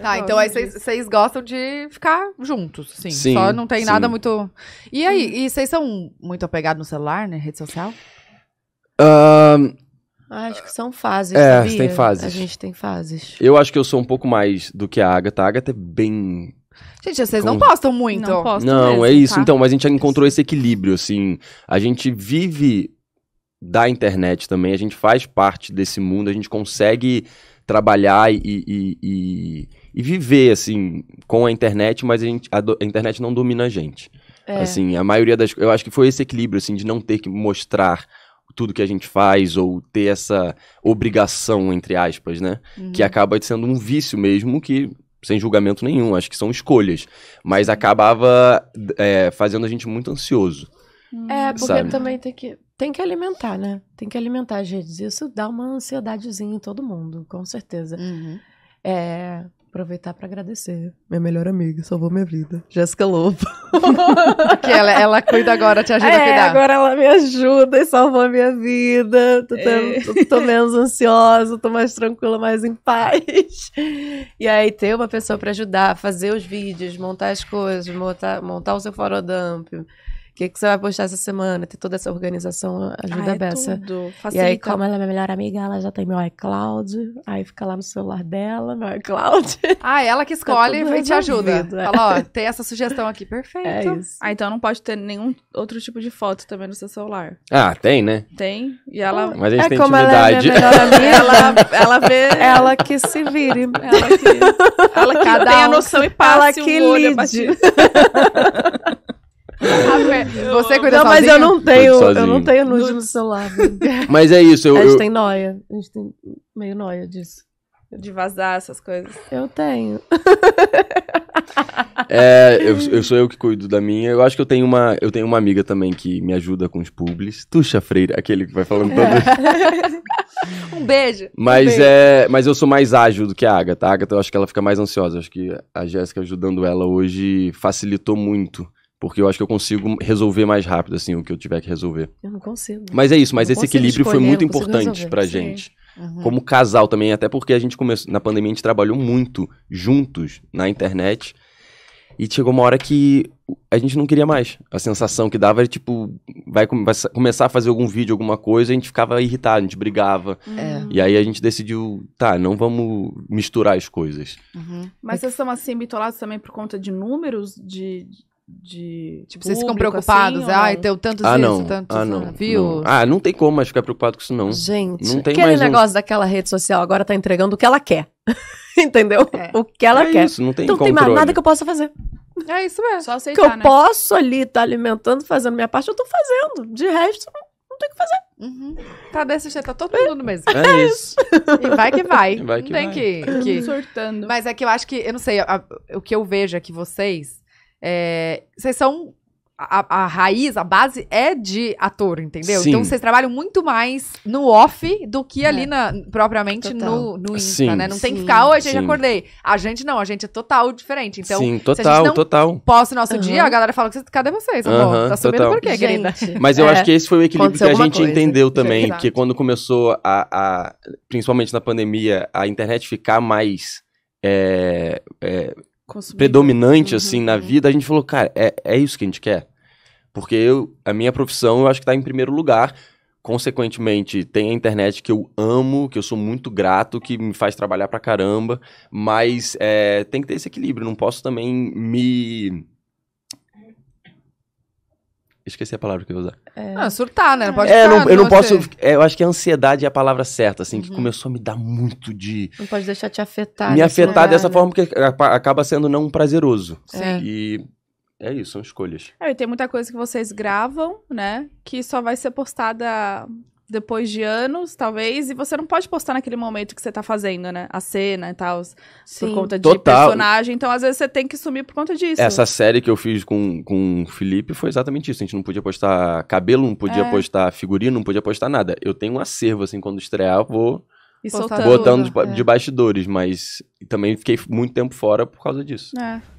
Tá, então aí vocês gostam de ficar juntos, sim. sim Só não tem sim. nada muito. E aí, hum. e vocês são muito apegados no celular, né? Rede social? Um, ah, acho que são fases. É, sabia? tem fases. A gente tem fases. Eu acho que eu sou um pouco mais do que a Agatha. A Agatha é bem. Gente, vocês Com... não postam muito. Não, postam não mesmo, é isso. Tá? Então, mas a gente encontrou esse equilíbrio, assim. A gente vive da internet também, a gente faz parte desse mundo, a gente consegue trabalhar e, e, e e viver, assim, com a internet, mas a, gente, a, a internet não domina a gente. É. Assim, a maioria das Eu acho que foi esse equilíbrio, assim, de não ter que mostrar tudo que a gente faz ou ter essa obrigação, entre aspas, né? Uhum. Que acaba sendo um vício mesmo que sem julgamento nenhum, acho que são escolhas. Mas acabava é, fazendo a gente muito ansioso. Hum. É, porque sabe? também tem que, tem que alimentar, né? Tem que alimentar as redes. Isso dá uma ansiedadezinha em todo mundo, com certeza. Uhum. É, aproveitar para agradecer. Minha melhor amiga, salvou minha vida. Jéssica Lobo. que ela, ela cuida agora, te ajuda é, a cuidar. Agora ela me ajuda e salvou a minha vida. Tô, é. tô, tô, menos ansiosa, tô mais tranquila, mais em paz. E aí ter uma pessoa para ajudar, fazer os vídeos, montar as coisas, montar, montar o seu forodump que, que você vai postar essa semana? Ter toda essa organização ajuda ah, é Beça. Tudo. E aí, como ela é minha melhor amiga, ela já tem meu iCloud. Aí fica lá no celular dela, meu iCloud. Ah, ela que tá escolhe tá e te ajuda. É. Fala, ó, tem essa sugestão aqui, perfeito. É isso. Ah, então não pode ter nenhum outro tipo de foto também no seu celular. Ah, tem, né? Tem. E ela. Mas a gente é tem como intimidade. Ela, é amiga, ela, ela vê. Ela que se vire. Ela que, ela que Cada tem um a noção e passa ela que um lide você cuida Não, mas eu não tenho, eu não tenho nude no celular. mas é isso. Eu, a gente eu... tem noia. A gente tem meio noia disso. De vazar essas coisas. Eu tenho. é, eu, eu, sou eu que cuido da minha. Eu acho que eu tenho uma, eu tenho uma amiga também que me ajuda com os publis. Tuxa Freire, aquele que vai falando todo. um beijo. Mas um beijo. é, mas eu sou mais ágil do que a Agatha. A Agatha, eu acho que ela fica mais ansiosa. Eu acho que a Jéssica ajudando ela hoje facilitou muito porque eu acho que eu consigo resolver mais rápido, assim, o que eu tiver que resolver. Eu não consigo. Mas é isso, mas esse equilíbrio escolher, foi muito importante resolver. pra Sim. gente. Uhum. Como casal também, até porque a gente começou. Na pandemia a gente trabalhou muito juntos na internet. E chegou uma hora que a gente não queria mais. A sensação que dava era, tipo, vai, vai começar a fazer algum vídeo, alguma coisa, a gente ficava irritado, a gente brigava. Uhum. É. E aí a gente decidiu, tá, não vamos misturar as coisas. Uhum. Mas vocês estão, assim, bitolados também por conta de números, de, de. Tipo, vocês ficam assim, preocupados? Assim, ai, ah, tem tantos ah, não. Isso, tantos ah, não. Viu? Não. Ah, não tem como mais ficar preocupado com isso, não. Gente, não tem aquele mais negócio um... daquela rede social agora tá entregando o que ela quer. Entendeu? É. O que ela é quer. Isso, não tem então controle. não tem mais nada que eu possa fazer. É isso mesmo. Só aceitar, que eu né? posso ali estar tá alimentando, fazendo minha parte, eu tô fazendo. De resto, não, não tem o que fazer. Uhum. Tá desse jeito, tá todo é. mundo no mesmo. É, é isso. e vai que vai. vai que não tem vai. que. que... Mas é que eu acho que, eu não sei, a, o que eu vejo é que vocês é, vocês são. A, a, raiz, a base é de ator, entendeu? Então, sim. Então vocês trabalham muito mais no off do que ali é. na, propriamente total. no, no Insta, sim, né? Não sim, tem que ficar, hoje oh, já acordei. A gente não, a gente é total diferente. Então, sim, total, se total. posso o nosso uhum. dia, a galera fala que cadê vocês? Uhum, tá subindo total. por quê, gente, querida? Mas eu é, acho que esse foi o equilíbrio que a gente coisa, entendeu também. que Porque quando começou a, a, principalmente na pandemia, a internet ficar mais. É, é predominante, uhum. assim, na vida, a gente falou, cara, é, é isso que a gente quer. Porque eu, a minha profissão, eu acho que está em primeiro lugar. Consequentemente, tem a internet que eu amo, que eu sou muito grato, que me faz trabalhar pra caramba. Mas é, tem que ter esse equilíbrio. Não posso também me Esqueci a palavra que eu ia usar. É... Ah, surtar, né? pode é, ficar, não, eu não posso. É, eu acho que a ansiedade é a palavra certa, assim, uhum. que começou a me dar muito de. Não pode deixar te afetar. Me né, afetar lugar, dessa né? forma, porque acaba sendo não prazeroso. Sim. E é isso, são escolhas. É, e tem muita coisa que vocês gravam, né? Que só vai ser postada depois de anos, talvez, e você não pode postar naquele momento que você tá fazendo, né? A cena e tal, por conta de Total. personagem. Então, às vezes, você tem que sumir por conta disso. Essa série que eu fiz com, com o Felipe foi exatamente isso. A gente não podia postar cabelo, não podia é. postar figurino, não podia postar nada. Eu tenho um acervo, assim, quando estrear, eu vou... E soltando. Botando de, é. de bastidores, mas também fiquei muito tempo fora por causa disso. É.